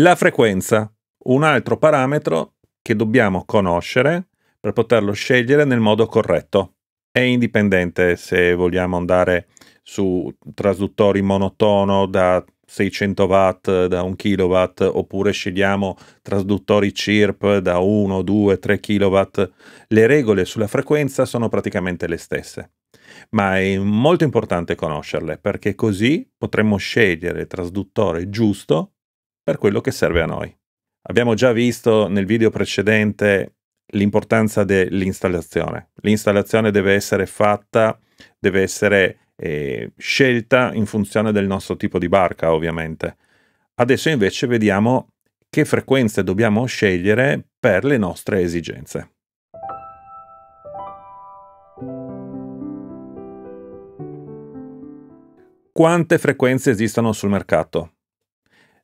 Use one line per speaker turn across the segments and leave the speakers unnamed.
La frequenza, un altro parametro che dobbiamo conoscere per poterlo scegliere nel modo corretto. È indipendente se vogliamo andare su trasduttori monotono da 600 watt, da 1 kW, oppure scegliamo trasduttori CIRP da 1, 2, 3 kW. Le regole sulla frequenza sono praticamente le stesse, ma è molto importante conoscerle perché così potremmo scegliere il trasduttore giusto per quello che serve a noi. Abbiamo già visto nel video precedente l'importanza dell'installazione. L'installazione deve essere fatta, deve essere eh, scelta in funzione del nostro tipo di barca, ovviamente. Adesso invece vediamo che frequenze dobbiamo scegliere per le nostre esigenze. Quante frequenze esistono sul mercato?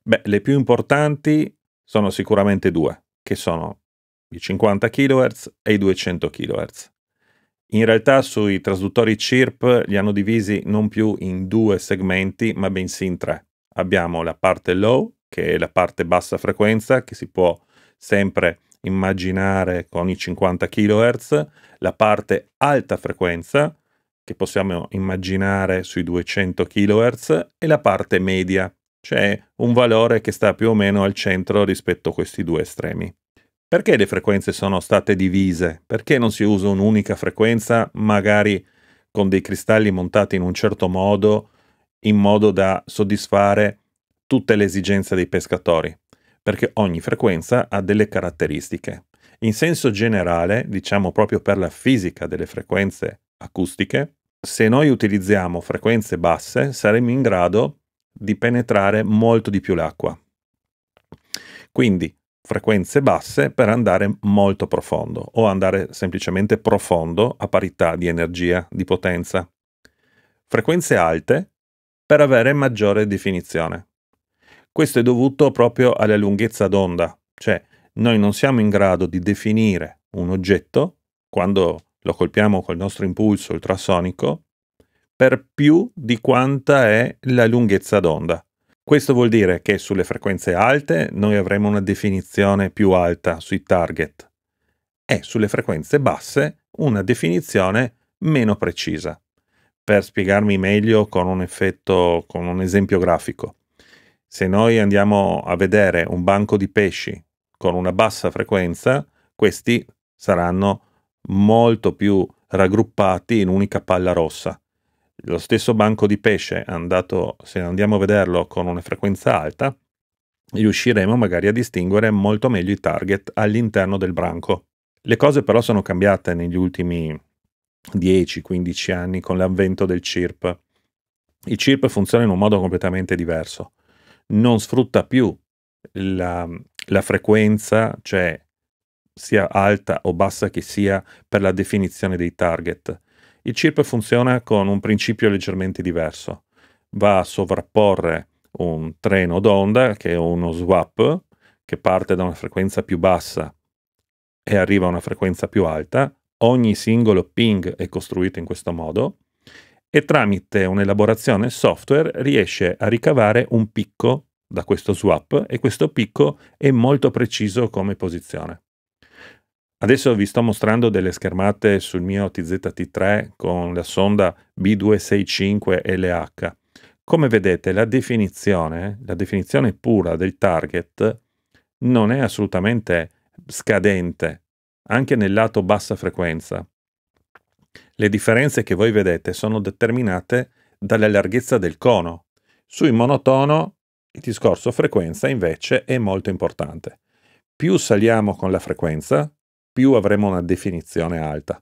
Beh, le più importanti sono sicuramente due, che sono i 50 kHz e i 200 kHz. In realtà sui trasduttori CIRP li hanno divisi non più in due segmenti, ma bensì in tre. Abbiamo la parte low, che è la parte bassa frequenza, che si può sempre immaginare con i 50 kHz, la parte alta frequenza, che possiamo immaginare sui 200 kHz, e la parte media, c'è un valore che sta più o meno al centro rispetto a questi due estremi. Perché le frequenze sono state divise? Perché non si usa un'unica frequenza, magari con dei cristalli montati in un certo modo, in modo da soddisfare tutte le esigenze dei pescatori? Perché ogni frequenza ha delle caratteristiche. In senso generale, diciamo proprio per la fisica delle frequenze acustiche, se noi utilizziamo frequenze basse saremo in grado di penetrare molto di più l'acqua. Quindi frequenze basse per andare molto profondo o andare semplicemente profondo a parità di energia, di potenza. Frequenze alte per avere maggiore definizione. Questo è dovuto proprio alla lunghezza d'onda, cioè noi non siamo in grado di definire un oggetto quando lo colpiamo col nostro impulso ultrasonico per più di quanta è la lunghezza d'onda. Questo vuol dire che sulle frequenze alte noi avremo una definizione più alta sui target e sulle frequenze basse una definizione meno precisa. Per spiegarmi meglio con un effetto, con un esempio grafico. Se noi andiamo a vedere un banco di pesci con una bassa frequenza, questi saranno molto più raggruppati in unica palla rossa lo stesso banco di pesce, andato, se andiamo a vederlo con una frequenza alta, riusciremo magari a distinguere molto meglio i target all'interno del branco. Le cose però sono cambiate negli ultimi 10-15 anni con l'avvento del CIRP. Il CIRP funziona in un modo completamente diverso. Non sfrutta più la, la frequenza, cioè sia alta o bassa che sia, per la definizione dei target, il CIRP funziona con un principio leggermente diverso. Va a sovrapporre un treno d'onda, che è uno swap, che parte da una frequenza più bassa e arriva a una frequenza più alta. Ogni singolo ping è costruito in questo modo e tramite un'elaborazione software riesce a ricavare un picco da questo swap e questo picco è molto preciso come posizione. Adesso vi sto mostrando delle schermate sul mio TZT3 con la sonda B265LH. Come vedete la definizione, la definizione pura del target non è assolutamente scadente, anche nel lato bassa frequenza. Le differenze che voi vedete sono determinate dalla larghezza del cono. Sui monotono il discorso frequenza invece è molto importante. Più saliamo con la frequenza, più avremo una definizione alta.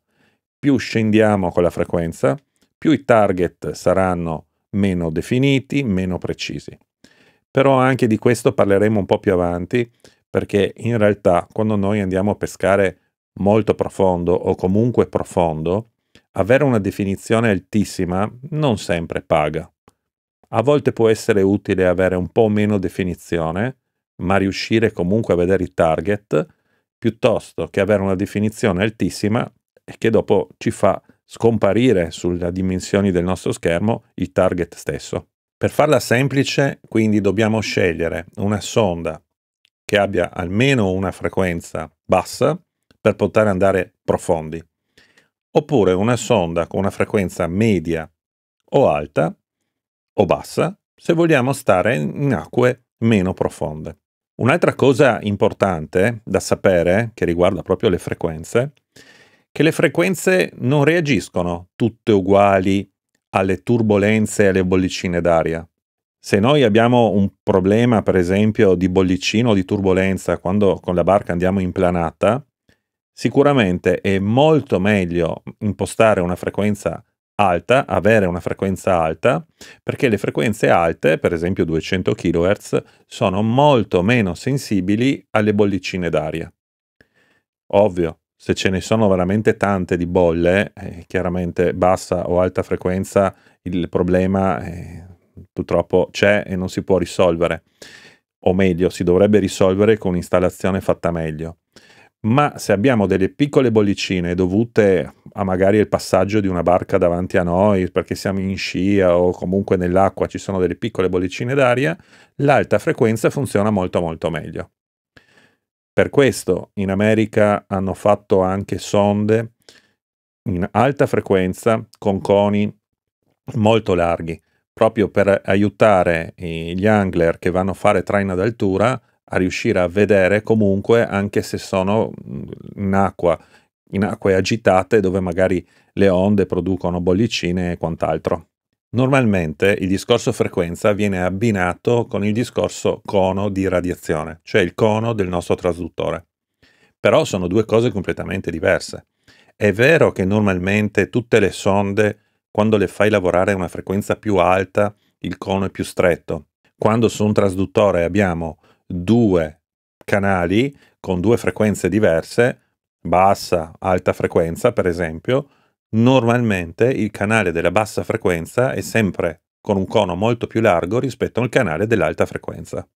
Più scendiamo con la frequenza, più i target saranno meno definiti, meno precisi. Però anche di questo parleremo un po' più avanti, perché in realtà quando noi andiamo a pescare molto profondo o comunque profondo, avere una definizione altissima non sempre paga. A volte può essere utile avere un po' meno definizione, ma riuscire comunque a vedere i target piuttosto che avere una definizione altissima e che dopo ci fa scomparire sulle dimensioni del nostro schermo il target stesso. Per farla semplice, quindi dobbiamo scegliere una sonda che abbia almeno una frequenza bassa per poter andare profondi, oppure una sonda con una frequenza media o alta o bassa se vogliamo stare in acque meno profonde. Un'altra cosa importante da sapere, che riguarda proprio le frequenze, che le frequenze non reagiscono tutte uguali alle turbulenze e alle bollicine d'aria. Se noi abbiamo un problema, per esempio, di bollicino o di turbolenza quando con la barca andiamo in planata, sicuramente è molto meglio impostare una frequenza alta, avere una frequenza alta, perché le frequenze alte, per esempio 200 kHz, sono molto meno sensibili alle bollicine d'aria. Ovvio, se ce ne sono veramente tante di bolle, eh, chiaramente bassa o alta frequenza, il problema eh, purtroppo c'è e non si può risolvere. O meglio, si dovrebbe risolvere con un'installazione fatta meglio ma se abbiamo delle piccole bollicine dovute a magari il passaggio di una barca davanti a noi, perché siamo in scia o comunque nell'acqua ci sono delle piccole bollicine d'aria, l'alta frequenza funziona molto molto meglio. Per questo in America hanno fatto anche sonde in alta frequenza con coni molto larghi, proprio per aiutare gli angler che vanno a fare traina d'altura a riuscire a vedere comunque anche se sono mhmm, in acqua, in acque agitate dove magari le onde producono bollicine e quant'altro. Normalmente il discorso frequenza viene abbinato con il discorso cono di radiazione, cioè il cono del nostro trasduttore. Però sono due cose completamente diverse. È vero che normalmente tutte le sonde, quando le fai lavorare a una frequenza più alta, il cono è più stretto. Quando su un trasduttore abbiamo due canali con due frequenze diverse, bassa, alta frequenza per esempio, normalmente il canale della bassa frequenza è sempre con un cono molto più largo rispetto al canale dell'alta frequenza.